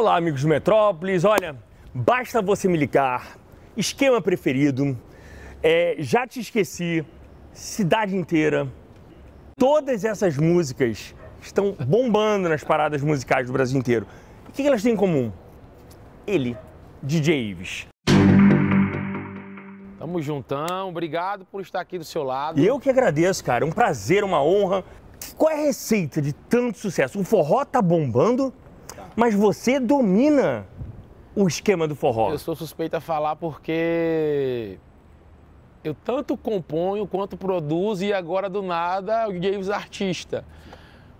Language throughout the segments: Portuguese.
Olá, amigos do Metrópolis. Olha, basta você me ligar. Esquema preferido. É, já te esqueci. Cidade inteira. Todas essas músicas estão bombando nas paradas musicais do Brasil inteiro. O que elas têm em comum? Ele, DJ Ives. Tamo juntão, obrigado por estar aqui do seu lado. Eu que agradeço, cara. Um prazer, uma honra. Qual é a receita de tanto sucesso? O forró tá bombando, mas você domina o esquema do forró. Eu sou suspeito a falar porque eu tanto componho quanto produzo e agora do nada eu James artista.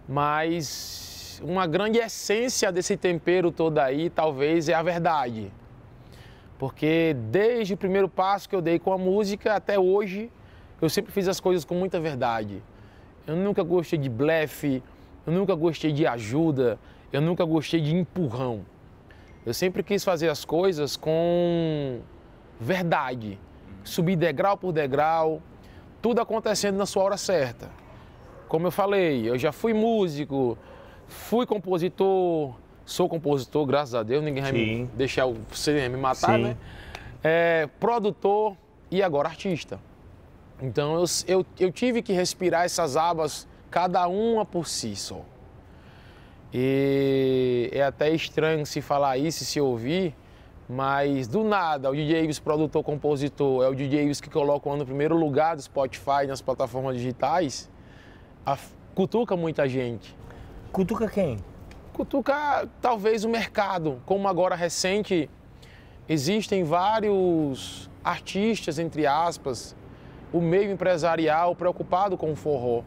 Mas uma grande essência desse tempero todo aí talvez é a verdade. Porque desde o primeiro passo que eu dei com a música até hoje, eu sempre fiz as coisas com muita verdade. Eu nunca gostei de blefe, eu nunca gostei de ajuda, eu nunca gostei de empurrão. Eu sempre quis fazer as coisas com verdade. Subir degrau por degrau, tudo acontecendo na sua hora certa. Como eu falei, eu já fui músico, fui compositor, sou compositor, graças a Deus, ninguém vai me deixar você me matar, Sim. né? É, produtor e agora artista. Então eu, eu, eu tive que respirar essas abas, cada uma por si só. E é até estranho se falar isso, se ouvir, mas do nada, o DJ Ives, produtor, compositor, é o DJ Ives que coloca no primeiro lugar do Spotify, nas plataformas digitais, a, cutuca muita gente. Cutuca quem? Cutuca talvez o mercado, como agora recente existem vários artistas, entre aspas, o meio empresarial preocupado com o forró.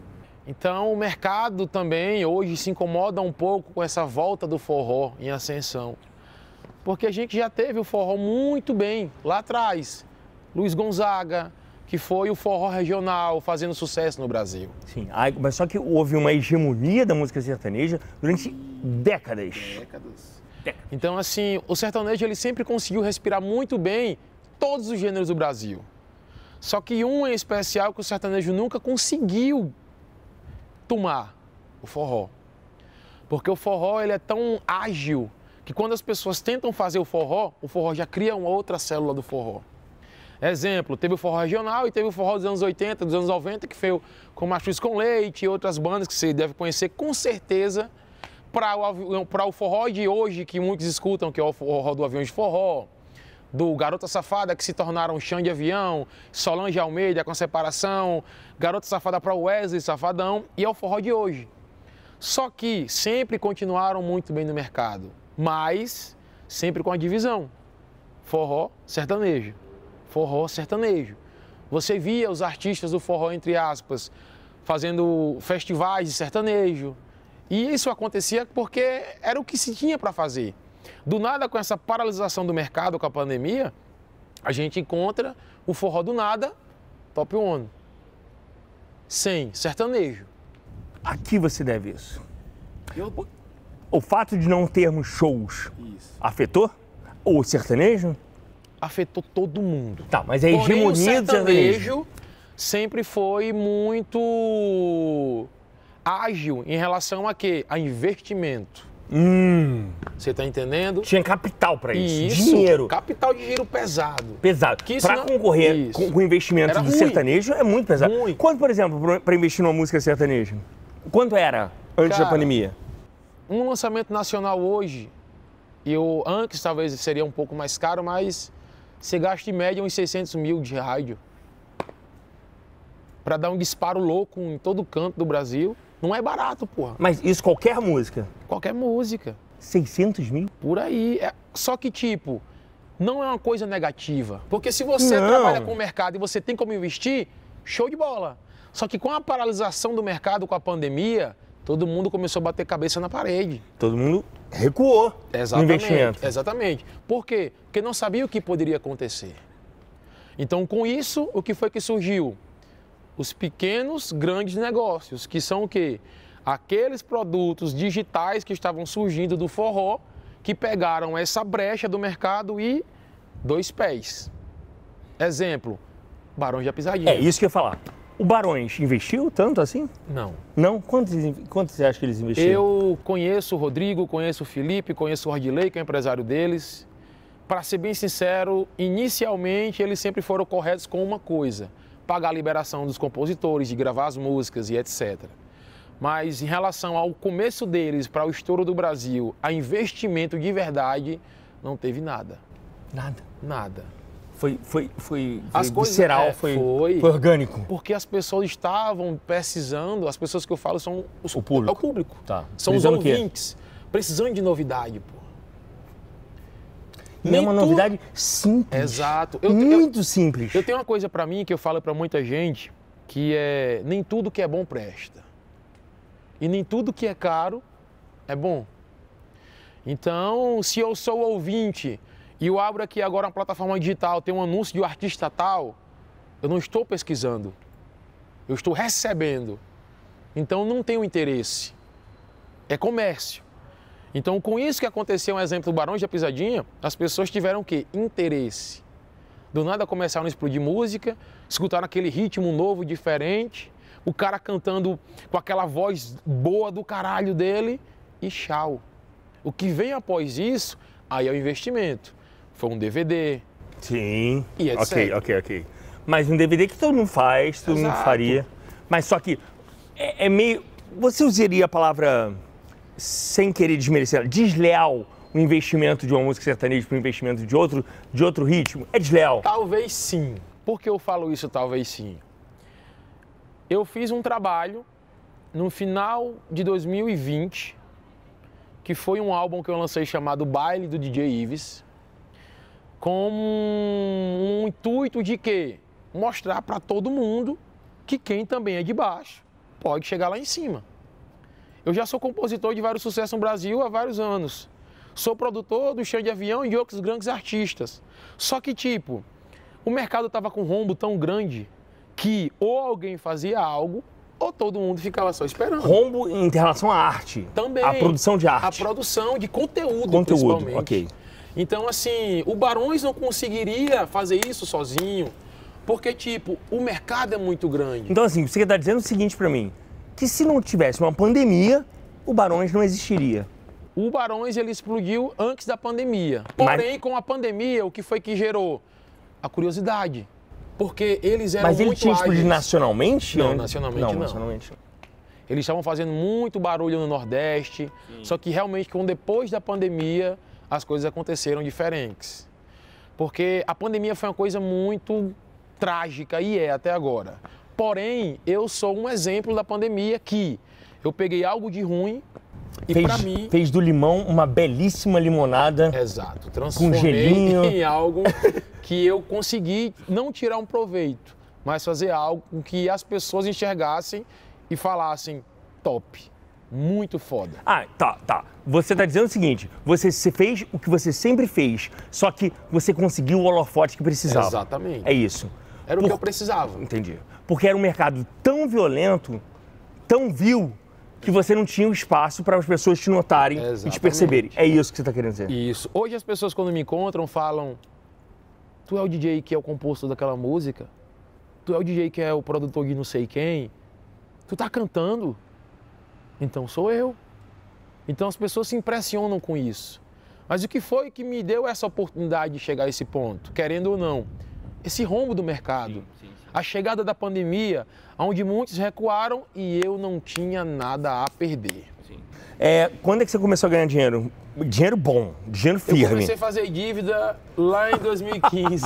Então, o mercado também hoje se incomoda um pouco com essa volta do forró em ascensão. Porque a gente já teve o forró muito bem lá atrás. Luiz Gonzaga, que foi o forró regional fazendo sucesso no Brasil. Sim, mas só que houve uma hegemonia da música sertaneja durante décadas. Décadas. Então, assim, o sertanejo ele sempre conseguiu respirar muito bem todos os gêneros do Brasil. Só que um em especial que o sertanejo nunca conseguiu acostumar o forró. Porque o forró ele é tão ágil que quando as pessoas tentam fazer o forró, o forró já cria uma outra célula do forró. Exemplo, teve o forró regional e teve o forró dos anos 80, dos anos 90, que foi com Machuz com Leite e outras bandas que você deve conhecer com certeza para o, o forró de hoje, que muitos escutam, que é o forró do avião de forró, do Garota Safada, que se tornaram Chão de Avião, Solange Almeida com separação, Garota Safada para Wesley Safadão e ao é forró de hoje. Só que sempre continuaram muito bem no mercado, mas sempre com a divisão. Forró, sertanejo. Forró, sertanejo. Você via os artistas do forró, entre aspas, fazendo festivais de sertanejo. E isso acontecia porque era o que se tinha para fazer. Do nada, com essa paralisação do mercado com a pandemia, a gente encontra o forró do nada, top 1. Sem sertanejo. A que você deve isso? Eu... O fato de não termos shows isso. afetou o sertanejo? Afetou todo mundo. Tá, mas a é hegemonia Porém, o sertanejo, sertanejo sempre foi muito ágil em relação a quê? A investimento. Hum. Você tá entendendo? Tinha capital para isso, isso, dinheiro. Capital de dinheiro pesado. Pesado. Para não... concorrer isso. com o investimento era do ruim. sertanejo é muito pesado. Ruim. Quanto, por exemplo, para investir numa música sertaneja? Quanto era antes Cara, da pandemia? Um lançamento nacional hoje, e o antes talvez seria um pouco mais caro, mas você gasta em média uns 600 mil de rádio para dar um disparo louco em todo canto do Brasil. Não é barato, porra. Mas isso qualquer música? Qualquer música. 600 mil? Por aí. É... Só que, tipo, não é uma coisa negativa. Porque se você não. trabalha com o mercado e você tem como investir, show de bola. Só que com a paralisação do mercado, com a pandemia, todo mundo começou a bater cabeça na parede. Todo mundo recuou exatamente, no investimento. Exatamente. Por quê? Porque não sabia o que poderia acontecer. Então, com isso, o que foi que surgiu? os pequenos grandes negócios, que são o quê? Aqueles produtos digitais que estavam surgindo do forró, que pegaram essa brecha do mercado e dois pés. Exemplo, Barões da Pisadinha. É isso que eu ia falar. O Barões investiu tanto assim? Não. Não? Quantos, quantos você acha que eles investiram? Eu conheço o Rodrigo, conheço o Felipe, conheço o Ordilei, que é o empresário deles. Para ser bem sincero, inicialmente eles sempre foram corretos com uma coisa – pagar a liberação dos compositores, de gravar as músicas e etc. Mas em relação ao começo deles para o estouro do Brasil, a investimento de verdade, não teve nada. Nada? Nada. Foi, foi, foi, foi as coisas, visceral, é, foi, foi, foi, orgânico. Porque as pessoas estavam precisando, as pessoas que eu falo são os, o público. É o público. Tá. São Precisando os ouvintes. Precisando de novidade, pô. É nem é uma tu... novidade simples. Exato. Eu, muito eu, simples. Eu tenho uma coisa para mim que eu falo para muita gente, que é nem tudo que é bom presta. E nem tudo que é caro é bom. Então, se eu sou ouvinte e eu abro aqui agora uma plataforma digital, tem um anúncio de um artista tal, eu não estou pesquisando. Eu estou recebendo. Então, não tenho interesse. É comércio. Então, com isso que aconteceu, um exemplo do Barões da Pisadinha, as pessoas tiveram que interesse. Do nada começaram a explodir música, escutaram aquele ritmo novo, diferente, o cara cantando com aquela voz boa do caralho dele e tchau. O que vem após isso, aí é o investimento. Foi um DVD. Sim. E é etc. Ok, ok, ok. Mas um DVD que todo mundo faz, todo Exato. mundo faria. Mas só que é, é meio. Você usaria a palavra sem querer desmerecer, desleal o investimento de uma música sertaneja para o investimento de outro, de outro ritmo? É desleal? Talvez sim. Por que eu falo isso, talvez sim? Eu fiz um trabalho no final de 2020, que foi um álbum que eu lancei chamado Baile do DJ Ives, com um, um intuito de quê? Mostrar para todo mundo que quem também é de baixo pode chegar lá em cima. Eu já sou compositor de vários sucessos no Brasil há vários anos. Sou produtor do Chão de Avião e de outros grandes artistas. Só que, tipo, o mercado estava com um rombo tão grande que ou alguém fazia algo ou todo mundo ficava só esperando. Rombo em relação à arte. Também. A produção de arte. A produção de conteúdo, Conteúdo, ok. Então, assim, o Barões não conseguiria fazer isso sozinho, porque, tipo, o mercado é muito grande. Então, assim, você está dizendo o seguinte para mim que se não tivesse uma pandemia, o Barões não existiria. O Barões ele explodiu antes da pandemia. Porém, Mas... com a pandemia, o que foi que gerou? A curiosidade. Porque eles eram Mas ele muito tinha explodido nacionalmente? Não, né? nacionalmente não. não. Nacionalmente Eles estavam fazendo muito barulho no Nordeste, Sim. só que realmente com depois da pandemia as coisas aconteceram diferentes. Porque a pandemia foi uma coisa muito trágica e é até agora. Porém, eu sou um exemplo da pandemia que eu peguei algo de ruim e fez, mim... Fez do limão uma belíssima limonada. Exato. Transformei com gelinho. em algo que eu consegui não tirar um proveito, mas fazer algo que as pessoas enxergassem e falassem top. Muito foda. Ah, tá, tá. Você tá dizendo o seguinte: você fez o que você sempre fez, só que você conseguiu o holofote que precisava. Exatamente. É isso. Era Por... o que eu precisava. Entendi porque era um mercado tão violento, tão vil, que você não tinha o espaço para as pessoas te notarem Exatamente. e te perceberem. É isso que você está querendo dizer. Isso. Hoje as pessoas, quando me encontram, falam: Tu é o DJ que é o composto daquela música? Tu é o DJ que é o produtor de não sei quem? Tu tá cantando? Então sou eu. Então as pessoas se impressionam com isso. Mas o que foi que me deu essa oportunidade de chegar a esse ponto, querendo ou não? Esse rombo do mercado. Sim, sim a chegada da pandemia, onde muitos recuaram e eu não tinha nada a perder. É, quando é que você começou a ganhar dinheiro? Dinheiro bom, dinheiro firme. Eu comecei a fazer dívida lá em 2015.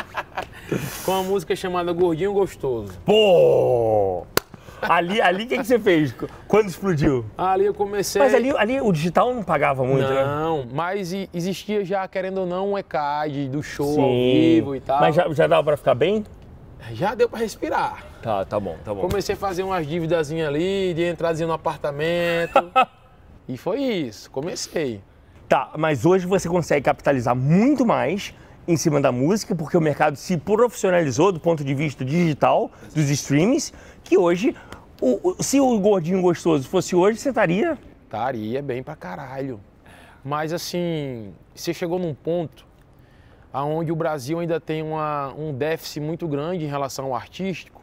com uma música chamada Gordinho Gostoso. Pô! Ali, ali o que, que você fez? Quando explodiu? Ali eu comecei. Mas ali, ali o digital não pagava muito, não, né? Não, mas existia já, querendo ou não, um ECAD do show Sim. ao vivo e tal. Mas já, já dava pra ficar bem? já deu para respirar. Tá, tá bom, tá bom. Comecei a fazer umas dívidazinhas ali, de entrar no apartamento. e foi isso, comecei. Tá, mas hoje você consegue capitalizar muito mais em cima da música, porque o mercado se profissionalizou do ponto de vista digital, dos streams, que hoje, o, o, se o Gordinho Gostoso fosse hoje, você estaria... Estaria bem pra caralho. Mas assim, você chegou num ponto aonde o Brasil ainda tem uma, um déficit muito grande em relação ao artístico,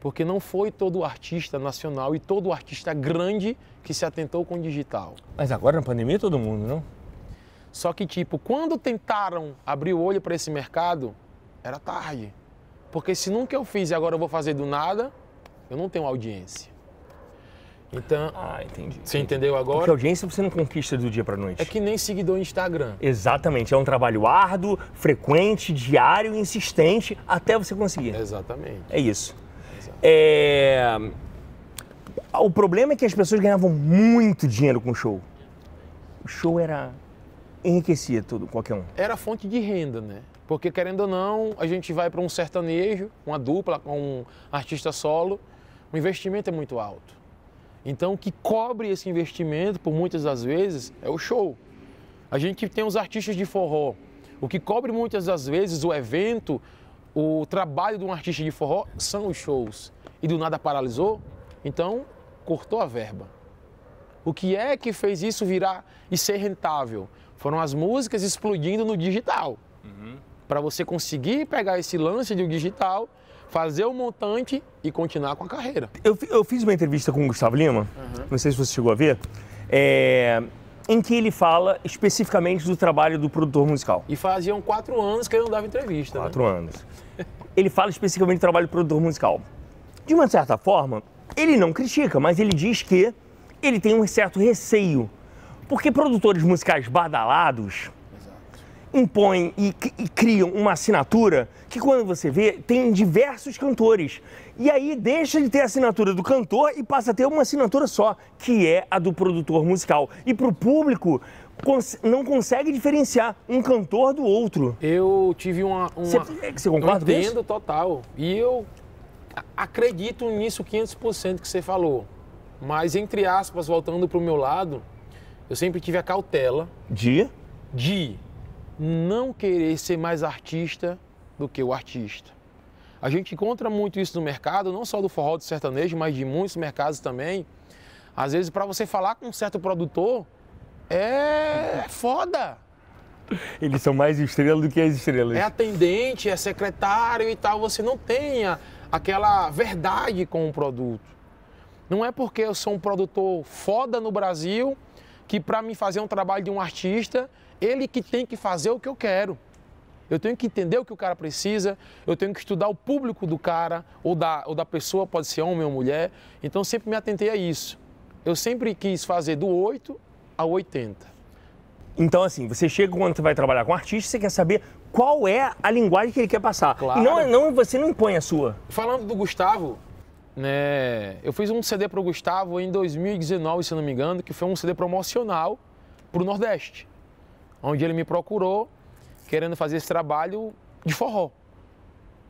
porque não foi todo artista nacional e todo artista grande que se atentou com o digital. Mas agora na pandemia todo mundo, não? Só que, tipo, quando tentaram abrir o olho para esse mercado, era tarde. Porque se nunca eu fiz e agora eu vou fazer do nada, eu não tenho audiência. Então. Ah, entendi. Você entendeu agora? Porque audiência você não conquista do dia para noite. É que nem seguidor Instagram. Exatamente. É um trabalho árduo, frequente, diário, insistente, até você conseguir. Exatamente. É isso. Exatamente. É... O problema é que as pessoas ganhavam muito dinheiro com o show. O show era. enriquecia tudo, qualquer um. Era fonte de renda, né? Porque, querendo ou não, a gente vai para um sertanejo, uma dupla, um artista solo, o investimento é muito alto. Então, o que cobre esse investimento, por muitas das vezes, é o show. A gente tem os artistas de forró. O que cobre muitas das vezes o evento, o trabalho de um artista de forró são os shows. E do nada paralisou, então cortou a verba. O que é que fez isso virar e ser rentável? Foram as músicas explodindo no digital. Uhum. Para você conseguir pegar esse lance do digital fazer o montante e continuar com a carreira. Eu, eu fiz uma entrevista com o Gustavo Lima, uhum. não sei se você chegou a ver, é, em que ele fala especificamente do trabalho do produtor musical. E faziam quatro anos que ele não dava entrevista. Né? Quatro né? anos. ele fala especificamente do trabalho do produtor musical. De uma certa forma, ele não critica, mas ele diz que ele tem um certo receio. Porque produtores musicais badalados, impõem e, e, criam uma assinatura que, quando você vê, tem diversos cantores. E aí deixa de ter a assinatura do cantor e passa a ter uma assinatura só, que é a do produtor musical. E para o público, cons não consegue diferenciar um cantor do outro. Eu tive uma. uma... Você, é você concorda eu entendo total. E eu acredito nisso 500% que você falou. Mas, entre aspas, voltando para o meu lado, eu sempre tive a cautela. De? De não querer ser mais artista do que o artista. A gente encontra muito isso no mercado, não só do forró do sertanejo, mas de muitos mercados também. Às vezes, para você falar com um certo produtor, é foda. Eles são mais estrelas do que as estrelas. É atendente, é secretário e tal. Você não tem aquela verdade com o produto. Não é porque eu sou um produtor foda no Brasil que para me fazer um trabalho de um artista ele que tem que fazer o que eu quero. Eu tenho que entender o que o cara precisa, eu tenho que estudar o público do cara ou da, ou da pessoa, pode ser homem ou mulher. Então sempre me atentei a isso. Eu sempre quis fazer do 8 ao 80. Então, assim, você chega quando você vai trabalhar com um artista, você quer saber qual é a linguagem que ele quer passar. Claro. E não, é, não, você não impõe a sua. Falando do Gustavo, né, eu fiz um CD para o Gustavo em 2019, se não me engano, que foi um CD promocional para o Nordeste onde ele me procurou querendo fazer esse trabalho de forró.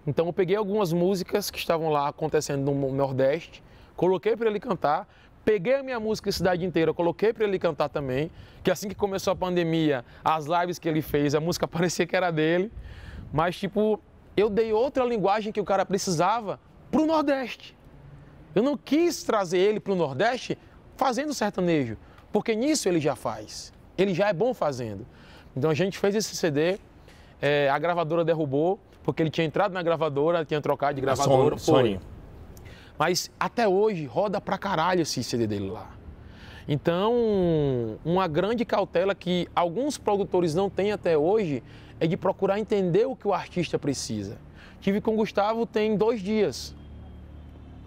Então eu peguei algumas músicas que estavam lá acontecendo no Nordeste, coloquei para ele cantar, peguei a minha música cidade inteira, coloquei para ele cantar também, que assim que começou a pandemia, as lives que ele fez, a música parecia que era dele, mas tipo, eu dei outra linguagem que o cara precisava para o Nordeste. Eu não quis trazer ele para o Nordeste fazendo sertanejo, porque nisso ele já faz. Ele já é bom fazendo. Então a gente fez esse CD, é, a gravadora derrubou, porque ele tinha entrado na gravadora, tinha trocado de gravadora. Sony. Mas até hoje roda pra caralho esse CD dele lá. Então, uma grande cautela que alguns produtores não têm até hoje é de procurar entender o que o artista precisa. Tive com o Gustavo tem dois dias.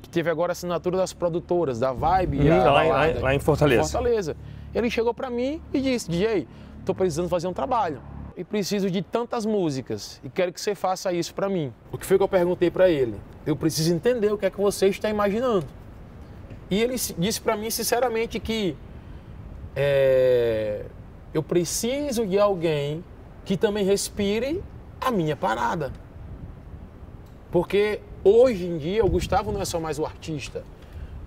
Que teve agora a assinatura das produtoras, da Vibe. Hum, lá, lá, lá, em Fortaleza. Fortaleza. Ele chegou para mim e disse, DJ, estou precisando fazer um trabalho e preciso de tantas músicas e quero que você faça isso para mim. O que foi que eu perguntei para ele? Eu preciso entender o que é que você está imaginando. E ele disse para mim sinceramente que é, eu preciso de alguém que também respire a minha parada. Porque hoje em dia o Gustavo não é só mais o artista.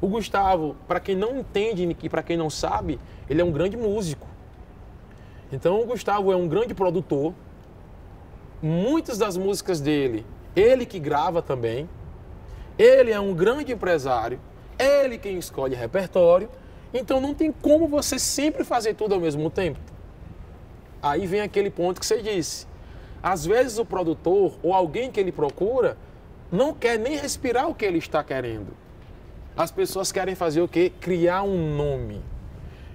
O Gustavo, para quem não entende e para quem não sabe, ele é um grande músico então o Gustavo é um grande produtor. Muitas das músicas dele, ele que grava também. Ele é um grande empresário. Ele quem escolhe repertório. Então não tem como você sempre fazer tudo ao mesmo tempo. Aí vem aquele ponto que você disse. Às vezes o produtor ou alguém que ele procura não quer nem respirar o que ele está querendo. As pessoas querem fazer o quê? Criar um nome.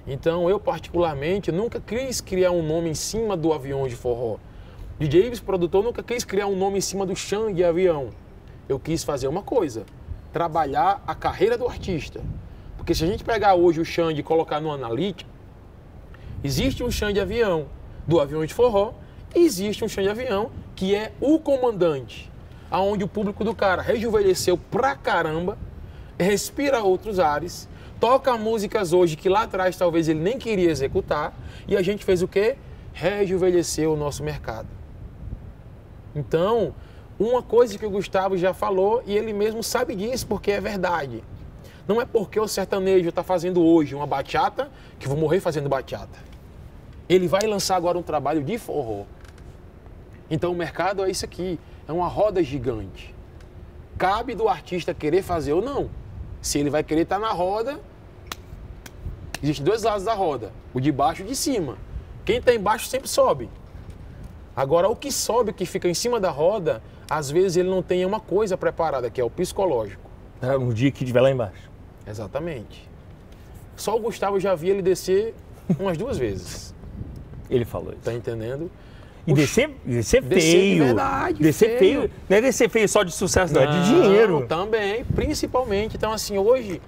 Então, eu particularmente nunca quis criar um nome em cima do avião de forró. DJ James produtor, nunca quis criar um nome em cima do chão de avião. Eu quis fazer uma coisa, trabalhar a carreira do artista. Porque se a gente pegar hoje o Xande e colocar no analítico, existe um Xande avião do avião de forró e existe um Xande avião que é o comandante, aonde o público do cara rejuvenesceu pra caramba, respira outros ares toca músicas hoje que lá atrás talvez ele nem queria executar, e a gente fez o quê? Rejuvenesceu o nosso mercado. Então, uma coisa que o Gustavo já falou e ele mesmo sabe disso porque é verdade. Não é porque o sertanejo está fazendo hoje uma bachata que vou morrer fazendo bachata. Ele vai lançar agora um trabalho de forró. Então o mercado é isso aqui, é uma roda gigante. Cabe do artista querer fazer ou não. Se ele vai querer estar tá na roda Existem dois lados da roda, o de baixo e o de cima. Quem está embaixo sempre sobe. Agora, o que sobe, que fica em cima da roda, às vezes ele não tem uma coisa preparada, que é o psicológico. É um dia que estiver lá embaixo. Exatamente. Só o Gustavo já vi ele descer umas duas vezes. Ele falou isso. Tá entendendo? E Ux, descer, descer feio. Descer, de verdade, descer feio. feio. Não é descer feio só de sucesso, não, não é de dinheiro. Também, principalmente. Então, assim, hoje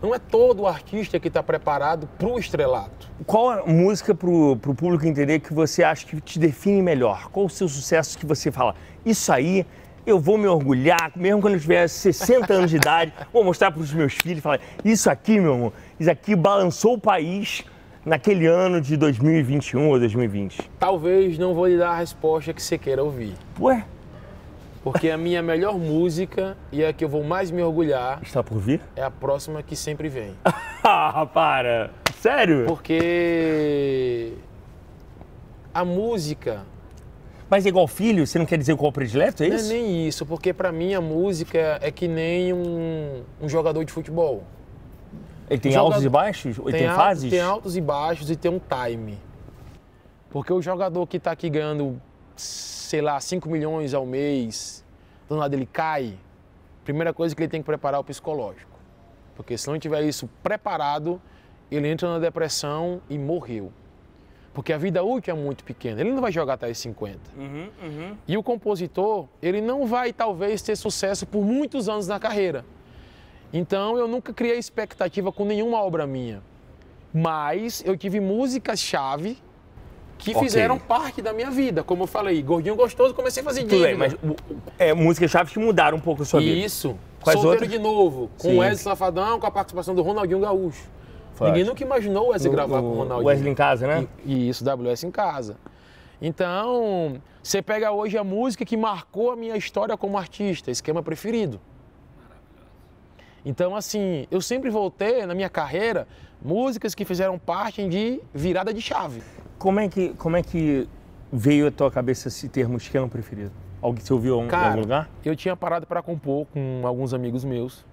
não é todo artista que está preparado para o estrelato. Qual a música para o público entender que você acha que te define melhor? Qual o seu sucesso que você fala? Isso aí eu vou me orgulhar, mesmo quando eu tiver 60 anos de idade, vou mostrar para os meus filhos e falar: isso aqui, meu amor, isso aqui balançou o país naquele ano de 2021 ou 2020? Talvez não vou lhe dar a resposta que você queira ouvir. Ué? Porque a minha melhor música e a que eu vou mais me orgulhar. Está por vir? É a próxima que sempre vem. ah, para! Sério? Porque. A música. Mas é igual filho? Você não quer dizer qual predileto? É isso? Não é nem isso, porque para mim a música é que nem um, um jogador de futebol. Ele tem altos e baixos? Tem, tem fases? Tem altos e baixos e tem um time. Porque o jogador que tá aqui ganhando sei lá, 5 milhões ao mês, do nada ele cai, primeira coisa que ele tem que preparar é o psicológico. Porque se não tiver isso preparado, ele entra na depressão e morreu. Porque a vida útil é muito pequena, ele não vai jogar até os 50. Uhum, uhum. E o compositor, ele não vai talvez ter sucesso por muitos anos na carreira. Então eu nunca criei expectativa com nenhuma obra minha. Mas eu tive músicas-chave que okay. fizeram parte da minha vida. Como eu falei, gordinho gostoso, comecei a fazer Tudo Bem, mas né? é, músicas chaves que mudaram um pouco a sua vida. Isso. Quais Solteiro outras? de novo, com o Wesley Safadão, com a participação do Ronaldinho Gaúcho. Faz. Ninguém nunca imaginou o Wesley gravar com o Ronaldinho. Wesley em casa, né? E, isso, WS em casa. Então, você pega hoje a música que marcou a minha história como artista, esquema preferido. Então, assim, eu sempre voltei na minha carreira músicas que fizeram parte de virada de chave. Como é que, como é que veio à tua cabeça esse termo esquema preferido? Algo que você ouviu em algum lugar? Eu tinha parado para compor com alguns amigos meus.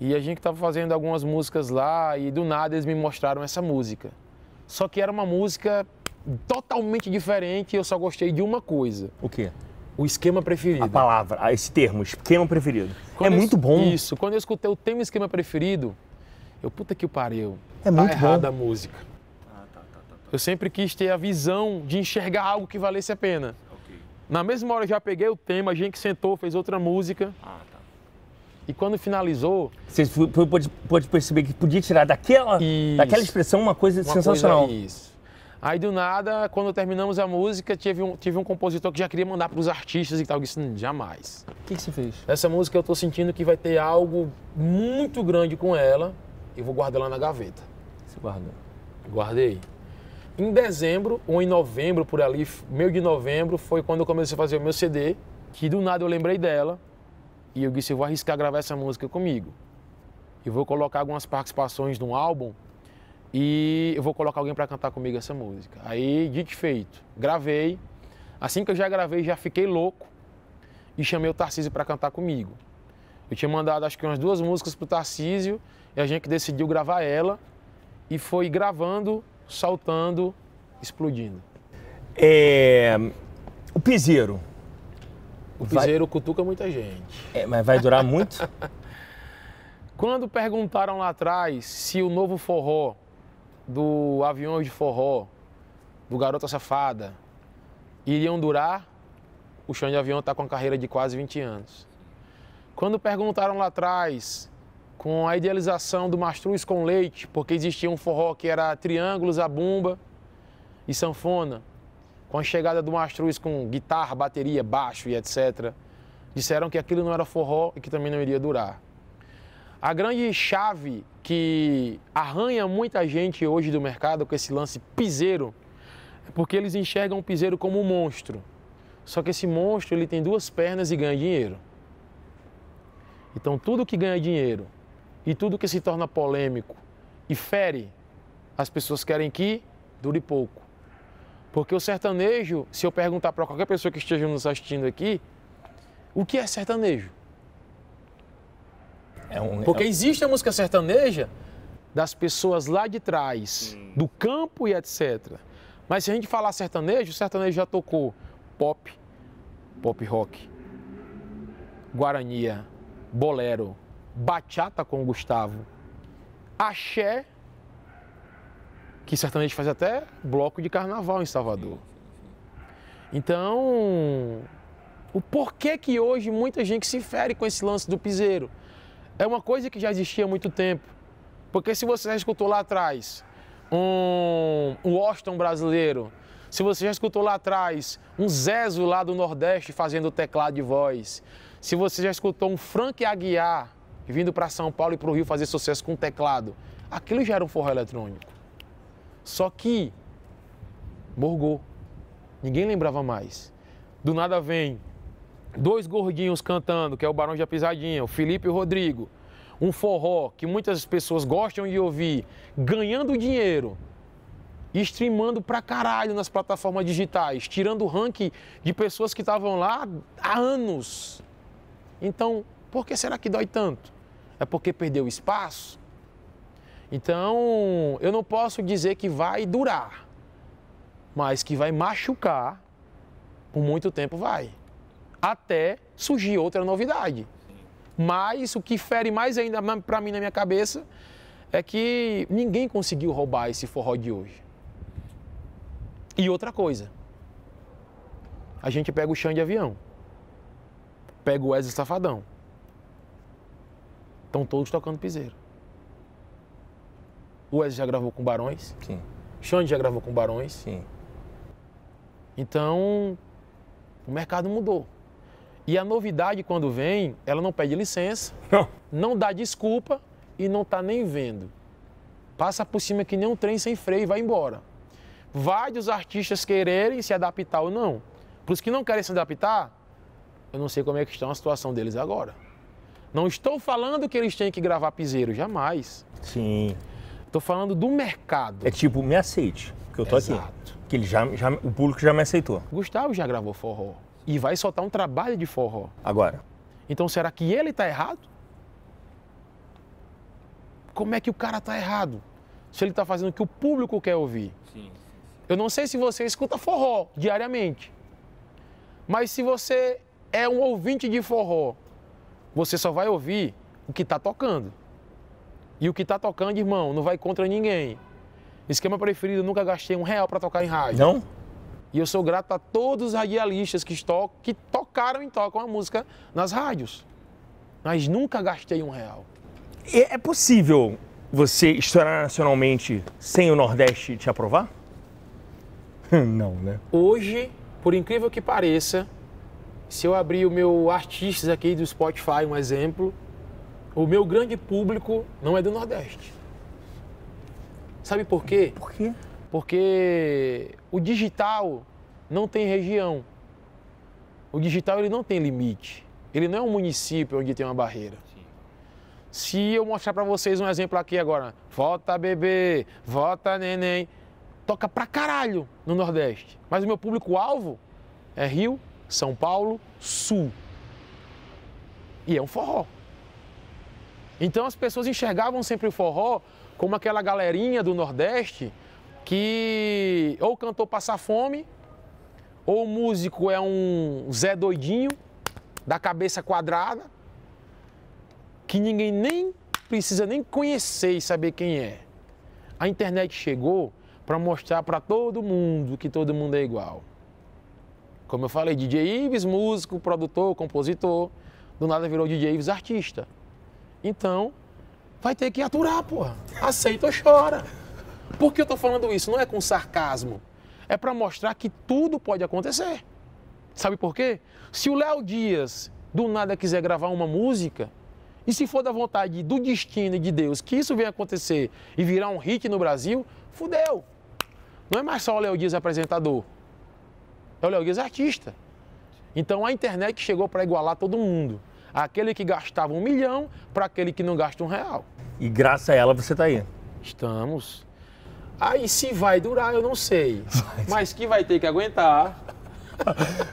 E a gente estava fazendo algumas músicas lá e do nada eles me mostraram essa música. Só que era uma música totalmente diferente e eu só gostei de uma coisa. O quê? O esquema preferido. A palavra, esse termo, esquema preferido. Quando é eu, muito bom. Isso, quando eu escutei o tema esquema preferido, eu puta que pariu. É tá muito errada bom. a música. Eu sempre quis ter a visão de enxergar algo que valesse a pena. Okay. Na mesma hora eu já peguei o tema, a gente sentou, fez outra música. Ah, tá. E quando finalizou. Você pode, pode perceber que podia tirar daquela, daquela expressão uma coisa uma sensacional. Coisa, isso. Aí do nada, quando terminamos a música, tive um, tive um compositor que já queria mandar para os artistas e tal. Eu disse, hum, jamais. O que, que você fez? Essa música eu estou sentindo que vai ter algo muito grande com ela. Eu vou guardar lá na gaveta. Você guardou? Guardei. Em dezembro, ou em novembro, por ali, meio de novembro, foi quando eu comecei a fazer o meu CD, que do nada eu lembrei dela e eu disse, eu vou arriscar gravar essa música comigo. Eu vou colocar algumas participações num álbum e eu vou colocar alguém para cantar comigo essa música. Aí, dito feito, gravei. Assim que eu já gravei, já fiquei louco e chamei o Tarcísio para cantar comigo. Eu tinha mandado acho que umas duas músicas pro Tarcísio e a gente decidiu gravar ela e foi gravando saltando, explodindo. É... O piseiro. O piseiro vai... cutuca muita gente. É, mas vai durar muito? Quando perguntaram lá atrás se o novo forró do avião de forró, do Garota Safada, iriam durar, o chão de avião está com a carreira de quase 20 anos. Quando perguntaram lá atrás com a idealização do Mastruz com Leite, porque existia um forró que era triângulos, a bumba e sanfona. Com a chegada do Mastruz com guitarra, bateria, baixo e etc., disseram que aquilo não era forró e que também não iria durar. A grande chave que arranha muita gente hoje do mercado com esse lance piseiro é porque eles enxergam o piseiro como um monstro. Só que esse monstro ele tem duas pernas e ganha dinheiro. Então tudo que ganha dinheiro e tudo que se torna polêmico e fere, as pessoas querem que dure pouco. Porque o sertanejo, se eu perguntar para qualquer pessoa que esteja nos assistindo aqui, o que é sertanejo? É um... Porque é existe a música sertaneja das pessoas lá de trás, hum. do campo e etc. Mas se a gente falar sertanejo, o sertanejo já tocou pop, pop rock, guarania, bolero, bachata com o Gustavo, axé, que certamente faz até bloco de carnaval em Salvador. Então, o porquê que hoje muita gente se fere com esse lance do piseiro? É uma coisa que já existia há muito tempo. Porque se você já escutou lá atrás um Washington brasileiro, se você já escutou lá atrás um Zezo lá do Nordeste fazendo teclado de voz, se você já escutou um Frank Aguiar vindo para São Paulo e para o Rio fazer sucesso com teclado. Aquilo já era um forró eletrônico. Só que morgou. Ninguém lembrava mais. Do nada vem dois gordinhos cantando, que é o Barão de Pisadinha, o Felipe e o Rodrigo. Um forró que muitas pessoas gostam de ouvir, ganhando dinheiro streamando pra caralho nas plataformas digitais, tirando o ranking de pessoas que estavam lá há anos. Então, por que será que dói tanto? É porque perdeu espaço? Então, eu não posso dizer que vai durar, mas que vai machucar, por muito tempo vai. Até surgir outra novidade. Mas o que fere mais ainda para mim na minha cabeça é que ninguém conseguiu roubar esse forró de hoje. E outra coisa, a gente pega o chão de avião, pega o Wesley Safadão, estão todos tocando piseiro. O Wesley já gravou com Barões. Sim. Xande já gravou com Barões. Sim. Então, o mercado mudou. E a novidade, quando vem, ela não pede licença, não, não dá desculpa e não está nem vendo. Passa por cima que nem um trem sem freio e vai embora. Vai dos artistas quererem se adaptar ou não. Para os que não querem se adaptar, eu não sei como é que está a situação deles agora. Não estou falando que eles têm que gravar piseiro, jamais. Sim. Estou falando do mercado. É tipo, me aceite, que eu tô Exato. aqui. Que ele já, já, o público já me aceitou. Gustavo já gravou forró e vai soltar um trabalho de forró. Agora. Então será que ele está errado? Como é que o cara está errado? Se ele está fazendo o que o público quer ouvir. Sim. Eu não sei se você escuta forró diariamente. Mas se você é um ouvinte de forró você só vai ouvir o que está tocando. E o que está tocando, irmão, não vai contra ninguém. Esquema preferido, nunca gastei um real para tocar em rádio. Não? E eu sou grato a todos os radialistas que, to que tocaram e tocam a música nas rádios. Mas nunca gastei um real. É possível você estourar nacionalmente sem o Nordeste te aprovar? não, né? Hoje, por incrível que pareça, se eu abrir o meu artistas aqui do Spotify, um exemplo, o meu grande público não é do Nordeste. Sabe por quê? Por quê? Porque o digital não tem região. O digital ele não tem limite. Ele não é um município onde tem uma barreira. Sim. Se eu mostrar para vocês um exemplo aqui agora, volta bebê, volta neném, toca pra caralho no Nordeste. Mas o meu público-alvo é Rio, são Paulo Sul. E é um forró. Então as pessoas enxergavam sempre o forró como aquela galerinha do Nordeste que ou cantou passar fome, ou o músico é um Zé doidinho da cabeça quadrada, que ninguém nem precisa nem conhecer e saber quem é. A internet chegou para mostrar para todo mundo que todo mundo é igual. Como eu falei, DJ Ives, músico, produtor, compositor, do nada virou DJ Ives artista. Então, vai ter que aturar, porra. Aceita ou chora. Por que eu tô falando isso? Não é com sarcasmo. É para mostrar que tudo pode acontecer. Sabe por quê? Se o Léo Dias do nada quiser gravar uma música, e se for da vontade do destino e de Deus que isso venha acontecer e virar um hit no Brasil, fudeu. Não é mais só o Léo Dias apresentador. É o então, Léo é artista. Então a internet chegou para igualar todo mundo. Aquele que gastava um milhão para aquele que não gasta um real. E graças a ela você está aí. Estamos. Aí se vai durar, eu não sei. Mas que vai ter que aguentar.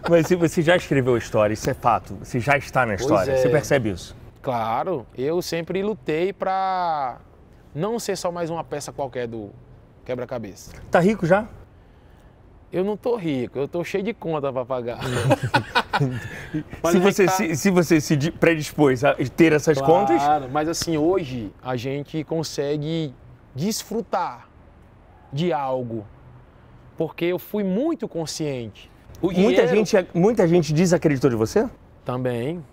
Mas você já escreveu história, isso é fato. Você já está na história. É. Você percebe isso? Claro, eu sempre lutei para não ser só mais uma peça qualquer do quebra-cabeça. Tá rico já? eu não tô rico, eu tô cheio de conta para pagar. se, você, tá... se, se, você se predispôs a ter essas claro, contas. Mas assim, hoje a gente consegue desfrutar de algo. Porque eu fui muito consciente. muita, gente, é, muita gente desacreditou de você? Também.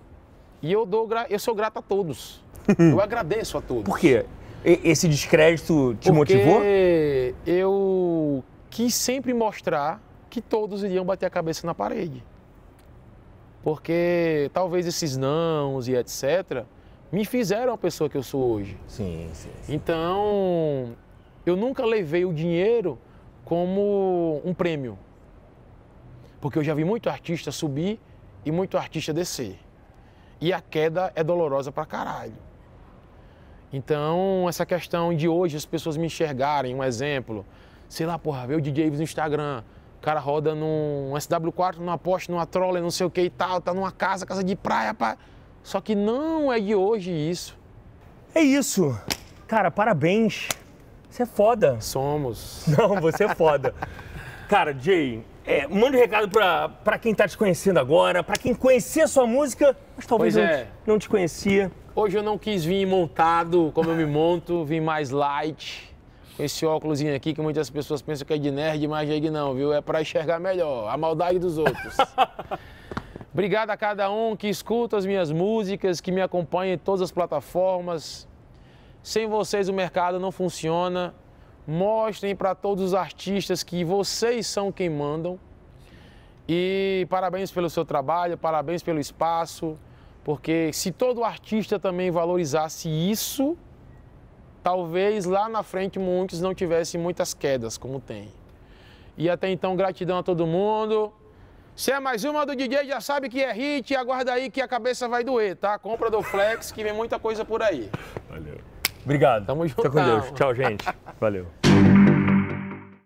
E eu, dou, eu sou grato a todos. eu agradeço a todos. Por quê? Esse descrédito te Porque motivou? Eu quis sempre mostrar que todos iriam bater a cabeça na parede. Porque talvez esses nãos e etc. me fizeram a pessoa que eu sou hoje. Sim, sim, sim. Então, eu nunca levei o dinheiro como um prêmio. Porque eu já vi muito artista subir e muito artista descer. E a queda é dolorosa pra caralho. Então, essa questão de hoje as pessoas me enxergarem, um exemplo, sei lá, porra, ver o DJ no Instagram. O cara roda num SW4, numa Porsche, numa Troller, não sei o que e tal, tá numa casa, casa de praia, pá. Só que não é de hoje isso. É isso. Cara, parabéns. Você é foda. Somos. Não, você é foda. Cara, Jay, é, manda um recado pra, pra quem tá te conhecendo agora, pra quem conhecia sua música, mas talvez não, é. não te conhecia. Hoje eu não quis vir montado como eu me monto, vim mais light com esse óculos aqui que muitas pessoas pensam que é de nerd, mas é de não, viu? É para enxergar melhor a maldade dos outros. Obrigado a cada um que escuta as minhas músicas, que me acompanha em todas as plataformas. Sem vocês o mercado não funciona. Mostrem para todos os artistas que vocês são quem mandam. E parabéns pelo seu trabalho, parabéns pelo espaço, porque se todo artista também valorizasse isso, talvez lá na frente muitos não tivessem muitas quedas como tem. E até então, gratidão a todo mundo. Se é mais uma do DJ, já sabe que é hit. Aguarda aí que a cabeça vai doer, tá? Compra do Flex, que vem muita coisa por aí. Valeu. Obrigado. Tamo junto. com Deus. Tchau, gente. Valeu.